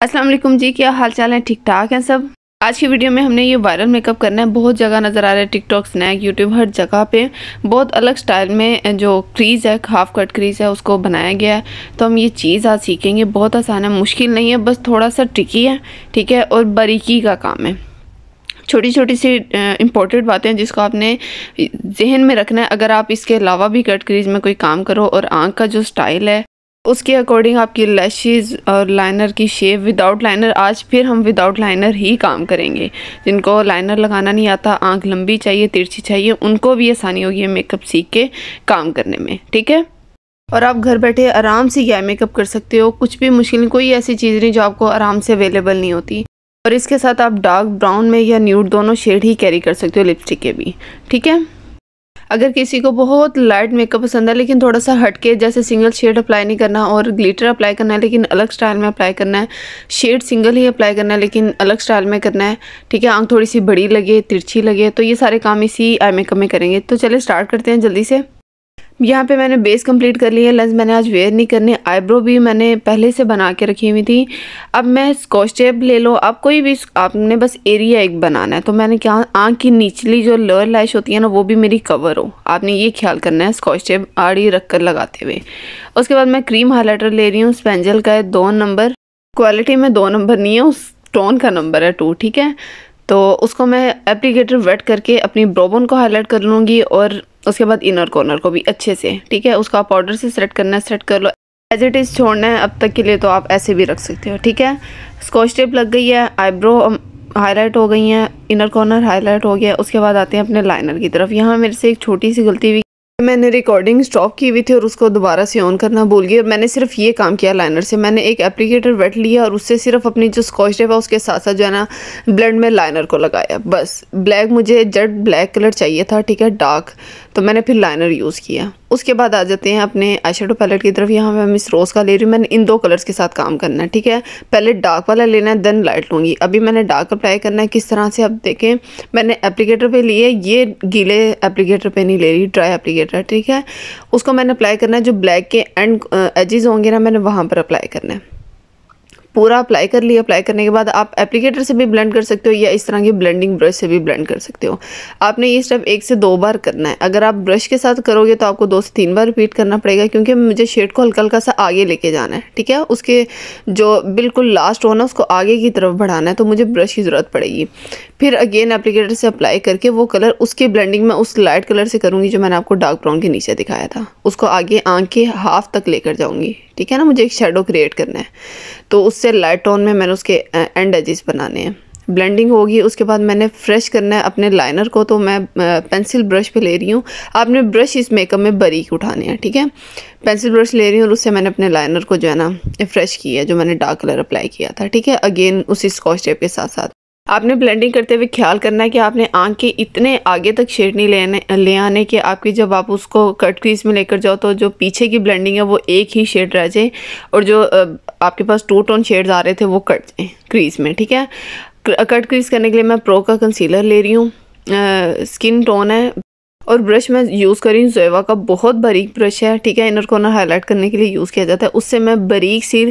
असलम जी क्या हाल चाल है ठीक ठाक हैं सब आज की वीडियो में हमने ये वायरल मेकअप करना है बहुत जगह नज़र आ रहा है टिकटॉक स्नैक यूट्यूब हर जगह पे बहुत अलग स्टाइल में जो क्रीज़ है हाफ कट क्रीज़ है उसको बनाया गया है तो हम ये चीज़ आज सीखेंगे बहुत आसान है मुश्किल नहीं है बस थोड़ा सा ट्रिकी है ठीक है और बारीकी का काम है छोटी छोटी सी इम्पोर्टेंट बातें जिसको आपने जहन में रखना है अगर आप इसके अलावा भी कट क्रीज़ में कोई काम करो और आँख का जो स्टाइल है उसके अकॉर्डिंग आपकी लैशेज़ और लाइनर की शेप विदाउट लाइनर आज फिर हम विदाउट लाइनर ही काम करेंगे जिनको लाइनर लगाना नहीं आता आंख लंबी चाहिए तिरछी चाहिए उनको भी आसानी होगी मेकअप सीख के काम करने में ठीक है और आप घर बैठे आराम से यह मेकअप कर सकते हो कुछ भी मुश्किल कोई ऐसी चीज़ नहीं जो आपको आराम से अवेलेबल नहीं होती और इसके साथ आप डार्क ब्राउन में या न्यूड दोनों शेड ही कैरी कर सकते हो लिपस्टिक के भी ठीक है अगर किसी को बहुत लाइट मेकअप पसंद है लेकिन थोड़ा सा हटके जैसे सिंगल शेड अप्लाई नहीं करना और ग्लिटर अप्लाई करना है लेकिन अलग स्टाइल में अप्लाई करना है शेड सिंगल ही अप्लाई करना है लेकिन अलग स्टाइल में करना है ठीक है आँख थोड़ी सी बड़ी लगे तिरछी लगे तो ये सारे काम इसी आई मेकअप में करेंगे तो चले स्टार्ट करते हैं जल्दी से यहाँ पे मैंने बेस कंप्लीट कर ली है लेंस मैंने आज वेयर नहीं करने आईब्रो भी मैंने पहले से बना के रखी हुई थी अब मैं स्कॉच टेप ले लो अब कोई भी आपने बस एरिया एक बनाना है तो मैंने क्या आँख की निचली जो लोअर लैश होती है ना वो भी मेरी कवर हो आपने ये ख्याल करना है स्कॉच टेप आड़ी रख कर लगाते हुए उसके बाद मैं क्रीम हाईलाइटर ले रही हूँ स्पेंजल का है दो नंबर क्वालिटी में दो नंबर नहीं है उस टोन का नंबर है टू ठीक है तो उसको मैं एप्लीकेटर वेट करके अपनी ब्रोबोन को हाईलाइट कर लूँगी और उसके बाद इनर कॉर्नर को भी अच्छे से ठीक है उसको आप ऑर्डर से सेट करना है सेट कर लो एज इट इज़ छोड़ना है अब तक के लिए तो आप ऐसे भी रख सकते हो ठीक है स्कॉच टेप लग गई है आईब्रो हाईलाइट हो गई हैं इनर कॉर्नर हाईलाइट हो गया उसके बाद आते हैं अपने लाइनर की तरफ यहाँ मेरे से एक छोटी सी गलती हुई मैंने रिकॉर्डिंग स्टॉप की हुई थी और उसको दोबारा से ऑन करना भूल गई और मैंने सिर्फ ये काम किया लाइनर से मैंने एक एप्लीकेटर वेट लिया और उससे सिर्फ अपनी जो स्कॉच टेप है उसके साथ साथ जो है ना ब्लड में लाइनर को लगाया बस ब्लैक मुझे जट ब्लैक कलर चाहिए था ठीक है डार्क तो मैंने फिर लाइनर यूज़ किया उसके बाद आ जाते हैं अपने आई शेडो पैलेट की तरफ यहाँ पे मैं इस रोज़ का ले रही हूँ मैंने इन दो कलर्स के साथ काम करना है ठीक है पहले डार्क वाला लेना है देन लाइट लूँगी अभी मैंने डार्क अप्लाई करना है किस तरह से आप देखें मैंने एप्लीकेटर पे लिए ये गीले एप्लीकेटर पे नहीं ले रही ड्राई एप्लीकेटर ठीक है उसको मैंने अप्लाई करना है जो ब्लैक के एंड एजिज होंगे ना मैंने वहाँ पर अप्लाई करना है पूरा अप्लाई कर लिया अप्लाई करने के बाद आप एप्लीकेटर से भी ब्लेंड कर सकते हो या इस तरह की ब्लेंडिंग ब्रश से भी ब्लेंड कर सकते हो आपने ये स्टेप एक से दो बार करना है अगर आप ब्रश के साथ करोगे तो आपको दो से तीन बार रिपीट करना पड़ेगा क्योंकि मुझे शेड को हल्का हल्का सा आगे लेके जाना है ठीक है उसके जो बिल्कुल लास्ट होना उसको आगे की तरफ बढ़ाना है तो मुझे ब्रश की ज़रूरत पड़ेगी फिर अगेन एप्लीकेटर से अप्लाई करके वो कलर उसके ब्लेंडिंग में उस लाइट कलर से करूँगी जो मैंने आपको डार्क ब्राउन के नीचे दिखाया था उसको आगे आँख के हाफ तक लेकर जाऊँगी ठीक है ना मुझे एक शेडो क्रिएट करना है तो उससे लाइट टोन में मैंने उसके एंड एजिस बनाने हैं ब्लेंडिंग होगी उसके बाद मैंने फ्रेश करना है अपने लाइनर को तो मैं पेंसिल ब्रश पे ले रही हूँ आपने ब्रश इस मेकअप में बरीक उठाने हैं ठीक है पेंसिल ब्रश ले रही हूँ और उससे मैंने अपने लाइनर को जो है ना फ्रेश किया जो मैंने डार्क कलर अप्लाई किया था ठीक है अगेन उसी स्कॉच टेप के साथ साथ आपने ब्लेंडिंग करते हुए ख्याल करना है कि आपने आँख के इतने आगे तक शेड नहीं लेने ले आने कि आपकी जब आप उसको कट क्रीज में लेकर जाओ तो जो पीछे की ब्लेंडिंग है वो एक ही शेड रह जाए और जो आपके पास टू टोन शेड्स आ रहे थे वो कट जाए क्रीज में ठीक है कट क्रीज करने के लिए मैं प्रो का कंसीलर ले रही हूँ स्किन टोन है और ब्रश मैं यूज़ कर रही हूँ जोवा का बहुत बारीक ब्रश है ठीक है इनर कॉर्नर हाईलाइट करने के लिए यूज़ किया जाता है उससे मैं बारीक सी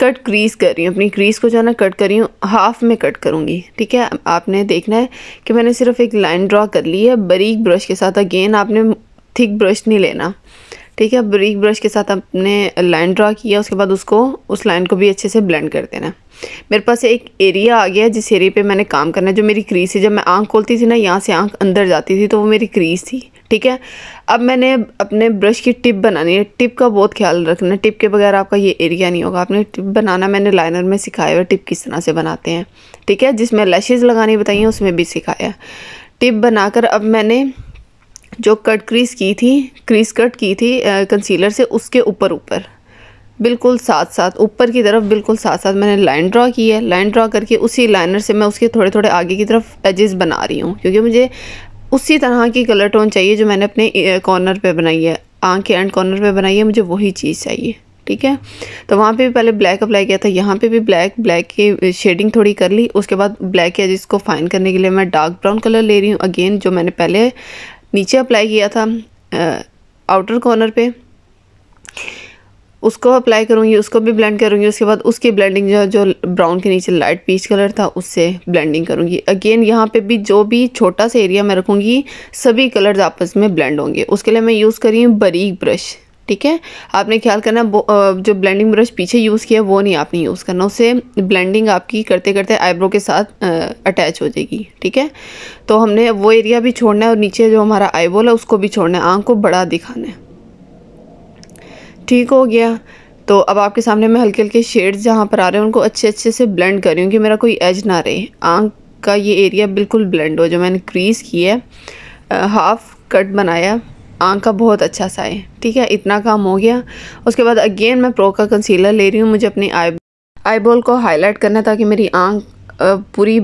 कट क्रीज कर रही हूँ अपनी क्रीज को जो है ना कट कर रही हूँ हाफ में कट करूँगी ठीक है आपने देखना है कि मैंने सिर्फ एक लाइन ड्रा कर ली है बारीक ब्रश के साथ अगेन आपने थिक ब्रश नहीं लेना ठीक है ब्रिक ब्रश के साथ आपने लाइन ड्रा किया उसके बाद उसको उस लाइन को भी अच्छे से ब्लेंड कर देना मेरे पास एक एरिया आ गया जिस एरिया पे मैंने काम करना है जो मेरी क्रीज थी जब मैं आंख खोलती थी ना यहाँ से आंख अंदर जाती थी तो वो मेरी क्रीज थी ठीक है अब मैंने अपने ब्रश की टिप बनानी है टिप का बहुत ख्याल रखना है टिप के बगैर आपका ये एरिया नहीं होगा आपने टिप बनाना मैंने लाइनर में सिखाया है टिप किस तरह से बनाते हैं ठीक है जिसमें लैशेज़ लगानी बताइए उसमें भी सिखाया टिप बनाकर अब मैंने जो कट क्रीज की थी क्रीज कट की थी कंसीलर से उसके ऊपर ऊपर बिल्कुल साथ साथ ऊपर की तरफ बिल्कुल साथ साथ मैंने लाइन ड्रा की है लाइन ड्रा करके उसी लाइनर से मैं उसके थोड़े थोड़े आगे की तरफ एजेस बना रही हूँ क्योंकि मुझे उसी तरह की कलर टोन चाहिए जो मैंने अपने कॉर्नर पर बनाई है आँख के एंड कॉर्नर पर बनाई है मुझे वही चीज़ चाहिए ठीक है तो वहाँ पे भी पहले ब्लैक अप्लाई किया था यहाँ पे भी ब्लैक ब्लैक की शेडिंग थोड़ी कर ली उसके बाद ब्लैक है जिसको को फाइन करने के लिए मैं डार्क ब्राउन कलर ले रही हूँ अगेन जो मैंने पहले नीचे अप्लाई किया था आउटर कॉर्नर पे उसको अप्लाई करूँगी उसको भी ब्लेंड करूँगी उसके बाद उसकी ब्लेंडिंग जो जो ब्राउन के नीचे लाइट पीच कलर था उससे ब्लेंडिंग करूँगी अगेन यहाँ पे भी जो भी छोटा सा एरिया मैं रखूँगी सभी कलर्स आपस में ब्लेंड होंगे उसके लिए मैं यूज़ करी हूँ बरीक ब्रश ठीक है आपने ख्याल करना जो ब्लेंडिंग ब्रश पीछे यूज़ किया वो नहीं आपने यूज़ करना उससे ब्लेंडिंग आपकी करते करते आईब्रो के साथ अटैच हो जाएगी ठीक है तो हमने वो एरिया भी छोड़ना है और नीचे जो हमारा आईबोल है उसको भी छोड़ना है आँख को बड़ा दिखाना है ठीक हो गया तो अब आपके सामने मैं हल्के हल्के शेड्स जहाँ पर आ रहे हैं उनको अच्छे अच्छे से ब्लेंड कर रही हूँ कि मेरा कोई एज ना रहे आँख का ये एरिया बिल्कुल ब्लेंड हो जो मैंने क्रीज की है हाफ़ कट बनाया आँख का बहुत अच्छा सा है ठीक है इतना काम हो गया उसके बाद अगेन मैं प्रो का कंसीलर ले रही हूँ मुझे अपनी आई आईबॉल को हाईलाइट करना ताकि मेरी आँख पूरी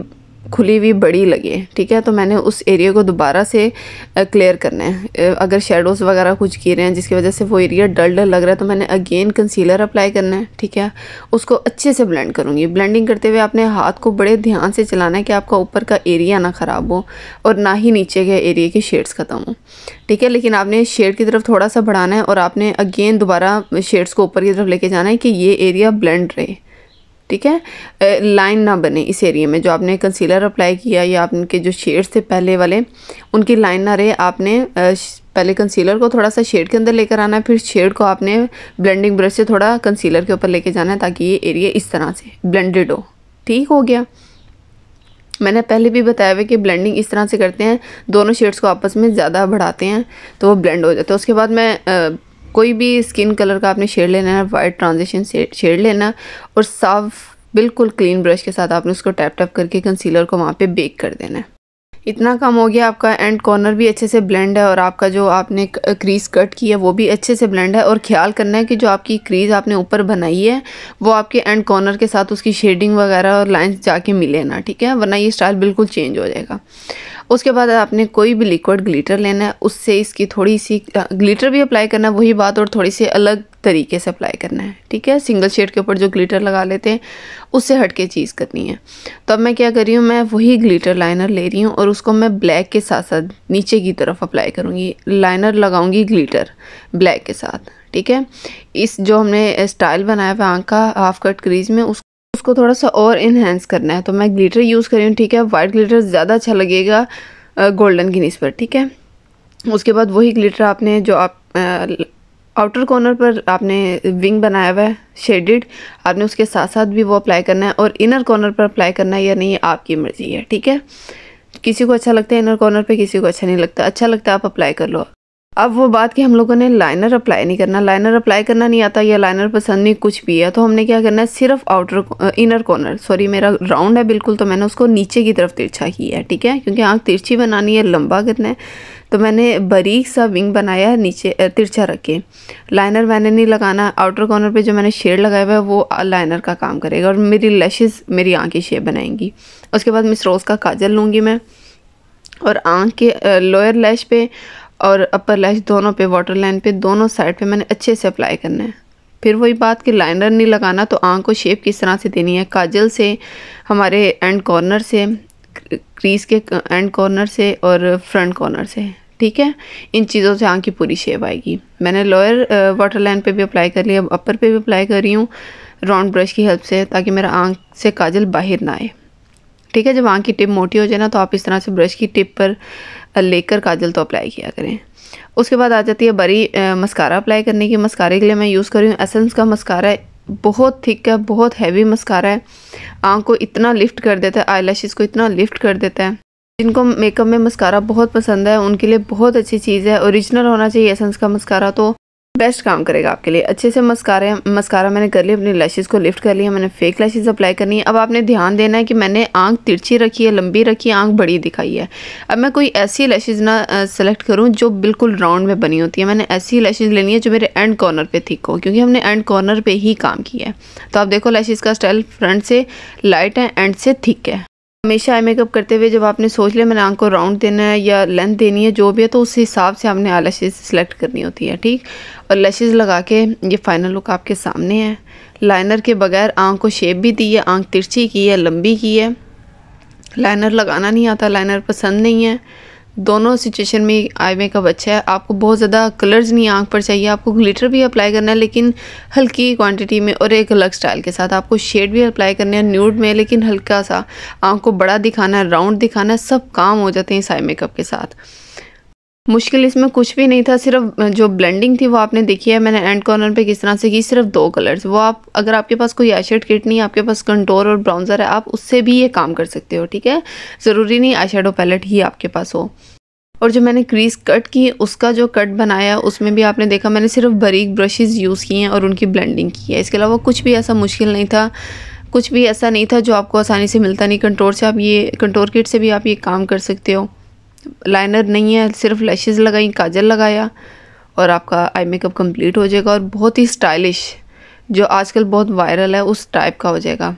खुली हुई बड़ी लगे ठीक है तो मैंने उस एरिया को दोबारा से क्लियर करना है अगर शेडोज़ वगैरह कुछ गिर रहे हैं जिसकी वजह से वो एरिया डल डल लग रहा है तो मैंने अगेन कंसीलर अप्लाई करना है ठीक है उसको अच्छे से ब्लेंड करूँगी ब्लेंडिंग करते हुए आपने हाथ को बड़े ध्यान से चलाना है कि आपका ऊपर का एरिया ना ख़राब हो और ना ही नीचे के एरिए के शेड्स ख़त्म हो ठीक है लेकिन आपने शेड की तरफ थोड़ा सा बढ़ाना है और आपने अगेन दोबारा शेड्स को ऊपर की तरफ लेके जाना है कि ये एरिया ब्लेंड रहे ठीक है लाइन ना बने इस एरिया में जो आपने कंसीलर अप्लाई किया या आपके जो शेड्स थे पहले वाले उनकी लाइन ना रहे आपने पहले कंसीलर को थोड़ा सा शेड के अंदर लेकर आना है फिर शेड को आपने ब्लेंडिंग ब्रश से थोड़ा कंसीलर के ऊपर लेके जाना है ताकि ये एरिया इस तरह से ब्लेंडेड हो ठीक हो गया मैंने पहले भी बताया हुआ कि ब्लेंडिंग इस तरह से करते हैं दोनों शेड्स को आपस में ज़्यादा बढ़ाते हैं तो वो ब्लेंड हो जाता है उसके बाद मैं कोई भी स्किन कलर का आपने शेड लेना है वाइट ट्रांजिशन शेड लेना और साफ बिल्कुल क्लीन ब्रश के साथ आपने उसको टैप टैप करके कंसीलर को वहाँ पे बेक कर देना है इतना कम हो गया आपका एंड कॉर्नर भी अच्छे से ब्लेंड है और आपका जो आपने क्रीज कट की है वो भी अच्छे से ब्लेंड है और ख्याल करना है कि जो आपकी क्रीज आपने ऊपर बनाई है वो आपके एंड कॉर्नर के साथ उसकी शेडिंग वगैरह और लाइन जाके मिले ना ठीक है वरना ये स्टाइल बिल्कुल चेंज हो जाएगा उसके बाद आपने कोई भी लिक्विड ग्लीटर लेना है उससे इसकी थोड़ी सी ग्लीटर भी अप्लाई करना वही बात और थोड़ी सी अलग तरीके से अप्लाई करना है ठीक है सिंगल शेड के ऊपर जो ग्लिटर लगा लेते हैं उससे हट के चीज़ करनी है तो अब मैं क्या कर रही हूँ मैं वही ग्लिटर लाइनर ले रही हूँ और उसको मैं ब्लैक के साथ साथ नीचे की तरफ अप्लाई करूँगी लाइनर लगाऊँगी ग्लिटर ब्लैक के साथ ठीक है इस जो हमने स्टाइल बनाया हुआ आँख का हाफ कट क्रीज में उस उसको थोड़ा सा और इन्हेंस करना है तो मैं ग्लिटर यूज़ कर रही हूँ ठीक है वाइट ग्लिटर ज़्यादा अच्छा लगेगा गोल्डन की पर ठीक है उसके बाद वही ग्लिटर आपने जो आप आउटर कॉर्नर पर आपने विंग बनाया हुआ है शेडेड आपने उसके साथ साथ भी वो अप्लाई करना है और इनर कॉर्नर पर अप्लाई करना है या नहीं आपकी मर्ज़ी है ठीक है किसी को अच्छा लगता है इनर कॉर्नर पे किसी को अच्छा नहीं लगता अच्छा लगता है आप अप्लाई कर लो अब वो बात कि हम लोगों ने लाइनर अप्लाई नहीं करना लाइनर अप्लाई करना नहीं आता या लाइनर पसंद नहीं कुछ भी है तो हमने क्या करना है सिर्फ आउटर इनर कॉर्नर सॉरी मेरा राउंड है बिल्कुल तो मैंने उसको नीचे की तरफ तिरछा किया है ठीक है क्योंकि आँख तिरछी बनानी है लंबा करना है तो मैंने बारीक सा विंग बनाया है नीचे तिरछा रखे लाइनर मैंने नहीं लगाना आउटर कॉर्नर पर जो मैंने शेड लगाया हुआ है वो लाइनर का काम करेगा और मेरी लैशेज़ मेरी आँख की शेप बनाएंगी उसके बाद मिस रोज़ का काजल लूँगी मैं और आँख के लोअर लैश पे और अपर लैश दोनों पे वाटर लाइन पे दोनों साइड पे मैंने अच्छे से अप्लाई करना है फिर वही बात कि लाइनर नहीं लगाना तो आँख को शेप किस तरह से देनी है काजल से हमारे एंड कॉर्नर से क्रीज के एंड कॉर्नर से और फ्रंट कॉर्नर से ठीक है इन चीज़ों से आँख की पूरी शेप आएगी मैंने लोअर वाटर लाइन पर भी अप्लाई कर लिया अब अपर पर भी अप्लाई कर रही हूँ राउंड ब्रश की हेल्प से ताकि मेरा आँख से काजल बाहर ना आए ठीक है जब आँख की टिप मोटी हो जाए ना तो आप इस तरह से ब्रश की टिप पर लेकर काजल तो अप्लाई किया करें उसके बाद आ जाती है बड़ी मस्कारा अप्लाई करने की मस्कारे के लिए मैं यूज़ कर रही हूँ एसेंस का मस्कारा बहुत थिक है बहुत हैवी मस्कारा है आँख को इतना लिफ्ट कर देता है आई को इतना लिफ्ट कर देता है जिनको मेकअप में मस्कारा बहुत पसंद है उनके लिए बहुत अच्छी चीज़ है ओरिजिनल होना चाहिए एसेंस का मस्कारा तो बेस्ट काम करेगा आपके लिए अच्छे से मस्कारे मस्कारा मैंने कर लिया अपनी लैशेज़ को लिफ्ट कर लिया मैंने फेक लैशेज़ अप्लाई करनी है अब आपने ध्यान देना है कि मैंने आंख तिरछी रखी है लंबी रखी है आंख बड़ी दिखाई है अब मैं कोई ऐसी लैशेज़ ना सेलेक्ट करूँ जो बिल्कुल राउंड में बनी होती है मैंने ऐसी लैशेज़ लेनी है जो मेरे एंड कॉर्नर पर थिक हो क्योंकि हमने एंड कॉर्नर पर ही काम किया है तो आप देखो लैशेज़ का स्टाइल फ्रंट से लाइट है एंड से थिक है हमेशा आई मेकअप करते हुए जब आपने सोच लिया मैंने आँख को राउंड देना है या लेंथ देनी है जो भी है तो उस हिसाब से आपने आई लैशेज सेलेक्ट करनी होती है ठीक और लैशेज लगा के ये फाइनल लुक आपके सामने है लाइनर के बगैर आँख को शेप भी दी है आँख तिरछी की है लंबी की है लाइनर लगाना नहीं आता लाइनर पसंद नहीं है दोनों सिचुएशन में आई मेकअप अच्छा है आपको बहुत ज़्यादा कलर्स नहीं आंख पर चाहिए आपको ग्लिटर भी अप्लाई करना है लेकिन हल्की क्वांटिटी में और एक अलग स्टाइल के साथ आपको शेड भी अप्लाई करना है न्यूड में लेकिन हल्का सा आँख को बड़ा दिखाना है राउंड दिखाना है सब काम हो जाते हैं इस आई मेकअप के साथ मुश्किल इसमें कुछ भी नहीं था सिर्फ जो ब्लेंडिंग थी वो आपने देखी है मैंने एंड कॉर्नर पे किस तरह से की सिर्फ दो कलर्स वो आप अगर आपके पास कोई आई किट नहीं आपके पास कंटोर और ब्राउन्जर है आप उससे भी ये काम कर सकते हो ठीक है ज़रूरी नहीं आई पैलेट ही आपके पास हो और जो मैंने क्रीज कट की उसका जो कट बनाया उसमें भी आपने देखा मैंने सिर्फ बारीक ब्रशेज़ यूज़ किए हैं और उनकी ब्लेंडिंग की है इसके अलावा कुछ भी ऐसा मुश्किल नहीं था कुछ भी ऐसा नहीं था जो आपको आसानी से मिलता नहीं कंटोर से आप ये कंटोर किट से भी आप ये काम कर सकते हो लाइनर नहीं है सिर्फ लैशेज़ लगाई काजल लगाया और आपका आई मेकअप कंप्लीट हो जाएगा और बहुत ही स्टाइलिश जो आजकल बहुत वायरल है उस टाइप का हो जाएगा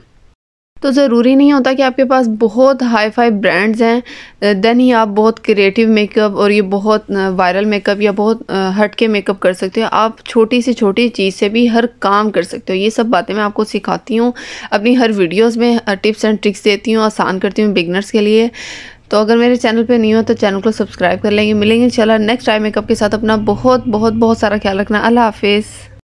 तो ज़रूरी नहीं होता कि आपके पास बहुत हाई फाई ब्रांड्स हैं देन ही आप बहुत क्रिएटिव मेकअप और ये बहुत वायरल मेकअप या बहुत हट के मेकअप कर सकते हो आप छोटी से छोटी चीज़ से भी हर काम कर सकते हो ये सब बातें मैं आपको सिखाती हूँ अपनी हर वीडियोस में टिप्स एंड ट्रिक्स देती हूँ आसान करती हूँ बिगनर्स के लिए तो अगर मेरे चैनल पे नहीं हो तो चैनल को सब्सक्राइब कर लेंगे मिलेंगे इंशाल्लाह नेक्स्ट टाइम मेकअप के साथ अपना बहुत बहुत बहुत सारा ख्याल रखना अल्लाह हाफिज़